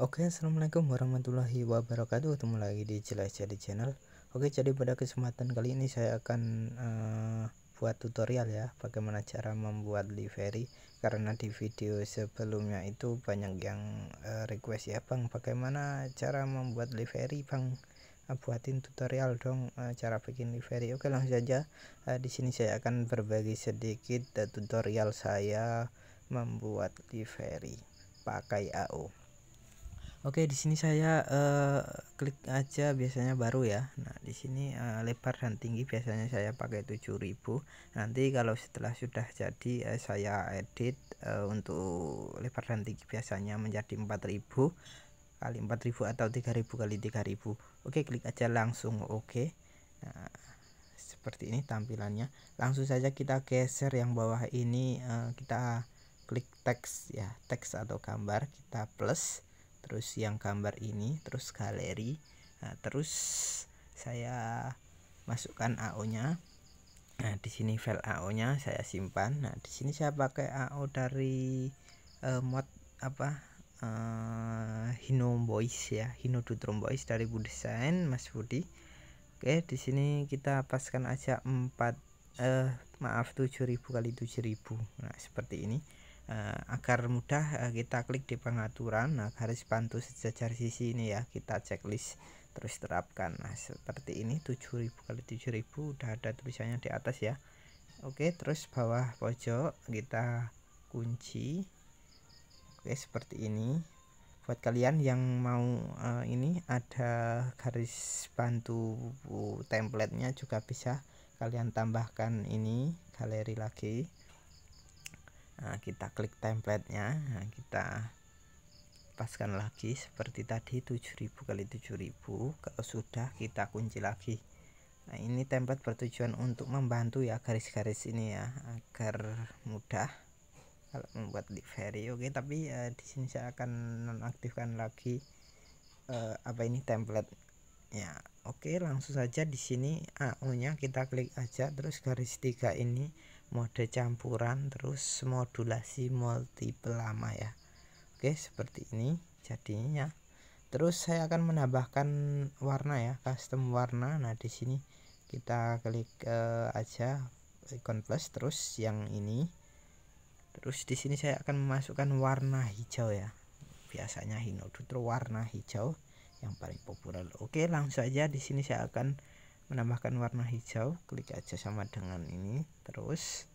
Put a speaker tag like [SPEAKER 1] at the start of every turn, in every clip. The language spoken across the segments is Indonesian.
[SPEAKER 1] Oke, assalamualaikum warahmatullahi wabarakatuh. Ketemu lagi di Jelajah di Channel. Oke, jadi pada kesempatan kali ini saya akan uh, buat tutorial ya, bagaimana cara membuat livery. Karena di video sebelumnya itu banyak yang uh, request ya, bang, bagaimana cara membuat livery, bang? Eh, buatin tutorial dong cara bikin livery. Oke, langsung saja. Uh, di sini saya akan berbagi sedikit tutorial saya membuat livery pakai AO. Oke, di sini saya uh, klik aja biasanya baru ya. Nah, di sini uh, lebar dan tinggi biasanya saya pakai 7000. Nanti kalau setelah sudah jadi uh, saya edit uh, untuk lebar dan tinggi biasanya menjadi 4000 kali empat ribu atau 3000 kali tiga ribu. Oke, klik aja langsung oke. Nah, seperti ini tampilannya. Langsung saja kita geser yang bawah ini uh, kita klik teks ya, teks atau gambar kita plus terus yang gambar ini terus galeri nah, terus saya masukkan AO nya nah di sini file AO nya saya simpan nah di sini saya pakai AO dari uh, mod apa uh, Hino Boys ya Hino Dutrum Boys dari Budesign Mas Budi Oke di sini kita paskan aja empat, eh uh, maaf 7000 kali 7000 nah seperti ini Eh, agar mudah eh, kita klik di pengaturan nah garis bantu sejajar sisi ini ya kita checklist terus terapkan nah seperti ini 7000 kali 7000 udah ada tulisannya di atas ya oke terus bawah pojok kita kunci oke seperti ini buat kalian yang mau uh, ini ada garis bantu uh, templatenya juga bisa kalian tambahkan ini galeri lagi nah, kita klik templatenya nah, kita paskan lagi seperti tadi 7000 kali 7000 kalau sudah kita kunci lagi nah ini template bertujuan untuk membantu ya garis-garis ini ya agar mudah kalau membuat livery oke tapi uh, di sini saya akan nonaktifkan lagi uh, apa ini template ya oke langsung saja di sini AU nya kita klik aja terus garis tiga ini mode campuran terus modulasi multiple lama ya oke seperti ini jadinya ya. terus saya akan menambahkan warna ya custom warna nah di sini kita klik uh, aja icon plus terus yang ini terus di sini saya akan memasukkan warna hijau ya biasanya hino terus warna hijau yang paling populer oke langsung aja di sini saya akan menambahkan warna hijau klik aja sama dengan ini terus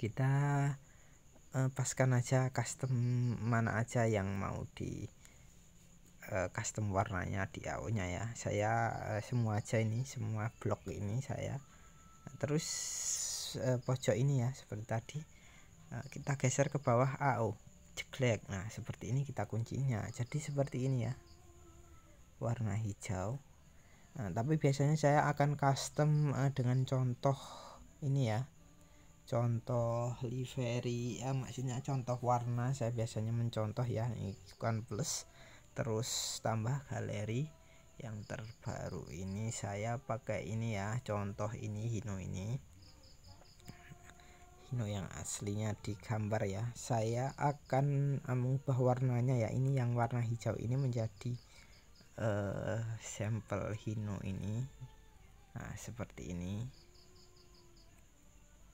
[SPEAKER 1] kita uh, paskan aja custom mana aja yang mau di uh, custom warnanya di AO nya ya saya uh, semua aja ini semua blok ini saya terus uh, pojok ini ya seperti tadi uh, kita geser ke bawah AO ceklek nah seperti ini kita kuncinya jadi seperti ini ya warna hijau Nah, tapi biasanya saya akan custom uh, dengan contoh ini ya. Contoh livery, ya, maksudnya contoh warna saya biasanya mencontoh ya, kan plus terus tambah galeri yang terbaru ini saya pakai ini ya, contoh ini Hino ini. Hino yang aslinya di gambar ya. Saya akan eh, mengubah warnanya ya. Ini yang warna hijau ini menjadi uh, sampel hino ini nah seperti ini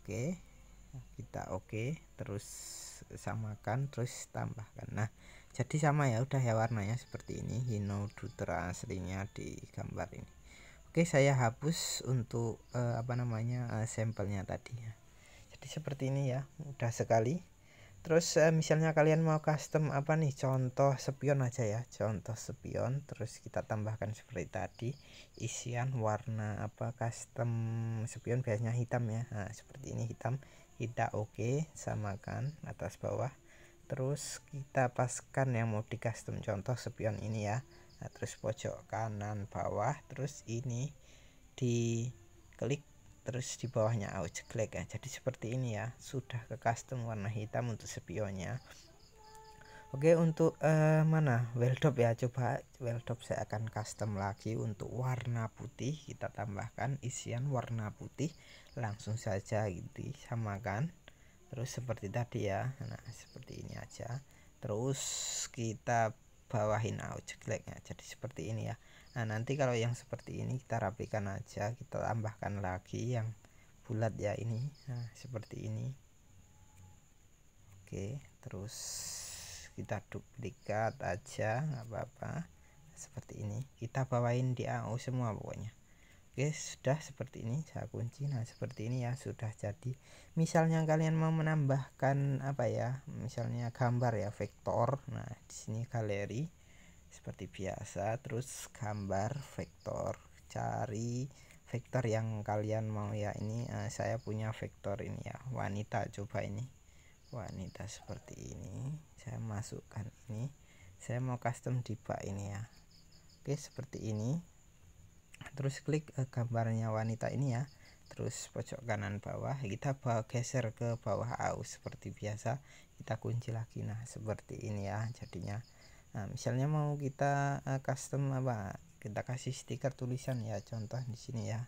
[SPEAKER 1] oke okay. kita oke okay. terus samakan terus tambahkan nah jadi sama ya udah ya warnanya seperti ini hino dutra aslinya di gambar ini oke saya hapus untuk uh, apa namanya uh, sampelnya tadi ya jadi seperti ini ya mudah sekali terus uh, misalnya kalian mau custom apa nih contoh sepion aja ya contoh sepion terus kita tambahkan seperti tadi isian warna apa custom sepion biasanya hitam ya nah, seperti ini hitam kita oke okay, samakan atas bawah terus kita paskan yang mau di custom contoh sepion ini ya nah, terus pojok kanan bawah terus ini di klik terus di bawahnya out jelek ya jadi seperti ini ya sudah ke custom warna hitam untuk spionnya oke untuk uh, mana weldop ya coba weldop saya akan custom lagi untuk warna putih kita tambahkan isian warna putih langsung saja gitu samakan terus seperti tadi ya nah seperti ini aja terus kita bawahin out jeleknya jadi seperti ini ya nah nanti kalau yang seperti ini kita rapikan aja kita tambahkan lagi yang bulat ya ini nah seperti ini oke terus kita duplikat aja nggak apa-apa seperti ini kita bawain di AU semua pokoknya Oke sudah seperti ini saya kunci nah seperti ini ya sudah jadi misalnya kalian mau menambahkan apa ya misalnya gambar ya vektor nah di sini galeri seperti biasa terus gambar vektor cari vektor yang kalian mau ya ini uh, saya punya vektor ini ya wanita coba ini wanita seperti ini saya masukkan ini saya mau custom diva ini ya oke seperti ini terus klik uh, gambarnya wanita ini ya terus pojok kanan bawah kita bawa geser ke bawah aus seperti biasa kita kunci lagi nah seperti ini ya jadinya nah misalnya mau kita uh, custom apa kita kasih stiker tulisan ya contoh di sini ya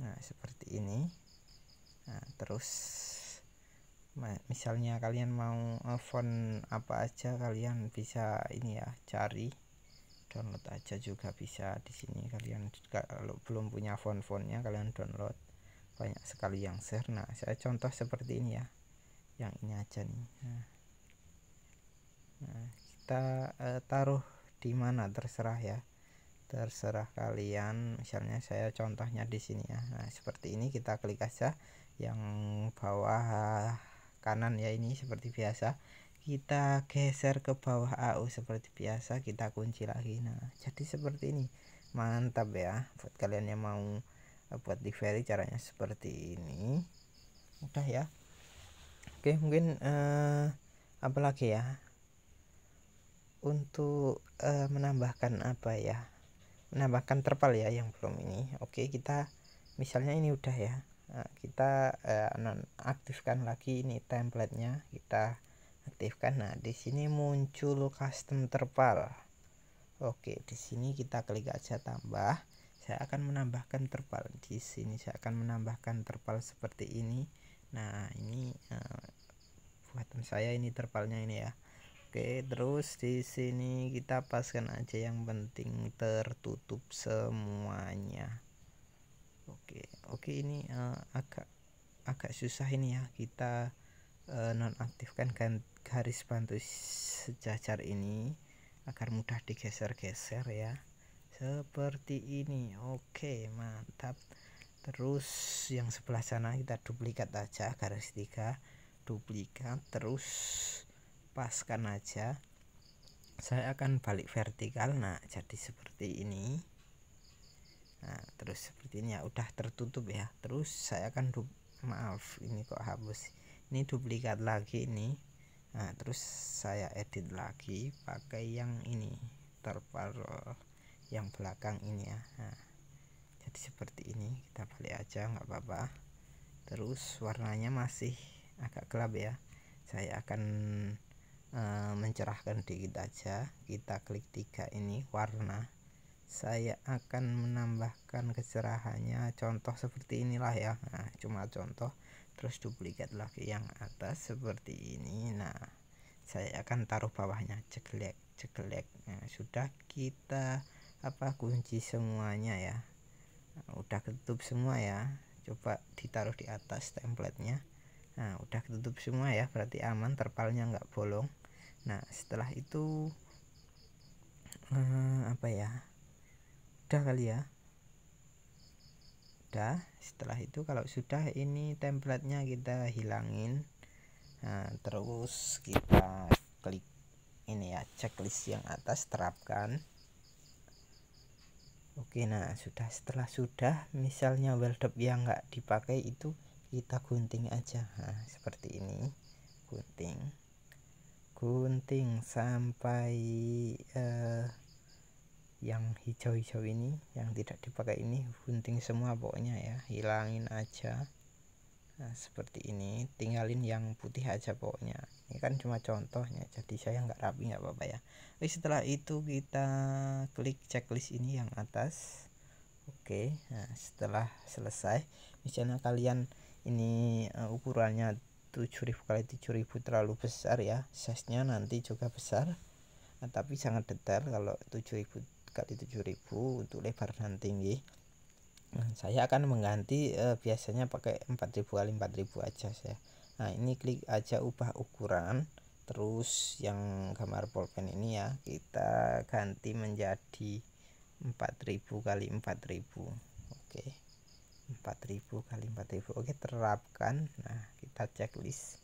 [SPEAKER 1] nah seperti ini nah terus misalnya kalian mau eh, font apa aja kalian bisa ini ya cari download aja juga bisa di sini kalian kalau belum punya font-fontnya kalian download banyak sekali yang share nah saya contoh seperti ini ya yang ini aja nih nah. Nah, kita eh, taruh di mana terserah ya terserah kalian misalnya saya contohnya di sini ya nah seperti ini kita klik aja yang bawah kanan ya ini seperti biasa kita geser ke bawah AU seperti biasa kita kunci lagi nah jadi seperti ini mantap ya buat kalian yang mau eh, buat di ferry caranya seperti ini udah ya oke mungkin eh, apa lagi ya untuk uh, menambahkan apa ya menambahkan terpal ya yang belum ini oke kita misalnya ini udah ya nah, kita uh, non lagi ini templatenya kita aktifkan nah di sini muncul custom terpal oke di sini kita klik aja tambah saya akan menambahkan terpal di sini saya akan menambahkan terpal seperti ini nah ini uh, buatan saya ini terpalnya ini ya Oke, terus di sini kita paskan aja yang penting tertutup semuanya. Oke, oke ini uh, agak agak susah ini ya kita uh, nonaktifkan garis bantu sejajar ini agar mudah digeser-geser ya. Seperti ini. Oke, mantap. Terus yang sebelah sana kita duplikat aja garis tiga duplikat terus lepaskan aja saya akan balik vertikal nah jadi seperti ini nah terus seperti ini ya udah tertutup ya terus saya akan maaf ini kok hapus ini duplikat lagi ini nah terus saya edit lagi pakai yang ini terparol yang belakang ini ya nah, jadi seperti ini kita balik aja nggak apa-apa terus warnanya masih agak gelap ya saya akan Eh, mencerahkan dikit aja kita klik tiga ini warna saya akan menambahkan kecerahannya contoh seperti inilah ya nah cuma contoh terus duplikat lagi yang atas seperti ini nah saya akan taruh bawahnya ceklek ceklek nah, sudah kita apa kunci semuanya ya nah, udah ketutup semua ya coba ditaruh di atas templatenya nah udah ketutup semua ya berarti aman terpalnya nggak bolong nah setelah itu eh, apa ya udah kali ya udah setelah itu kalau sudah ini templatenya kita hilangin nah, terus kita klik ini ya checklist yang atas terapkan Oke nah sudah setelah sudah misalnya weldup yang nggak dipakai itu kita gunting aja nah, seperti ini gunting gunting sampai uh, yang hijau-hijau ini yang tidak dipakai ini gunting semua pokoknya ya hilangin aja nah, seperti ini tinggalin yang putih aja pokoknya ini kan cuma contohnya jadi saya nggak rapi nggak apa-apa ya Oke, setelah itu kita klik checklist ini yang atas Oke nah, setelah selesai misalnya kalian ini uh, ukurannya 7000 kali 7000 terlalu besar ya size-nya nanti juga besar nah, tapi sangat detail kalau 7000 kali 7000 untuk lebar dan tinggi nah, saya akan mengganti eh, biasanya pakai 4000 kali 4000 aja saya nah ini klik aja ubah ukuran terus yang gambar pulpen ini ya kita ganti menjadi 4000 kali 4000 oke 4000 kali 4000 oke terapkan nah angka checklist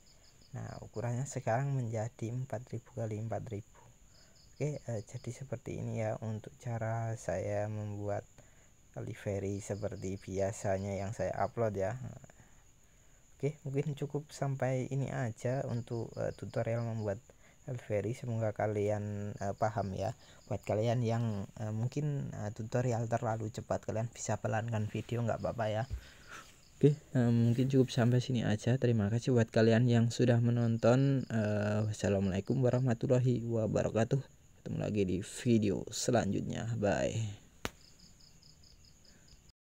[SPEAKER 1] nah ukurannya sekarang menjadi 4000 kali 4000 oke eh, jadi seperti ini ya untuk cara saya membuat delivery seperti biasanya yang saya upload ya Oke, mungkin cukup sampai ini aja untuk uh, tutorial membuat delivery Semoga kalian uh, paham ya. Buat kalian yang uh, mungkin uh, tutorial terlalu cepat, kalian bisa pelankan video nggak apa-apa ya. Oke, um, mungkin cukup sampai sini aja. Terima kasih buat kalian yang sudah menonton. Uh, wassalamualaikum warahmatullahi wabarakatuh. Ketemu lagi di video selanjutnya. Bye.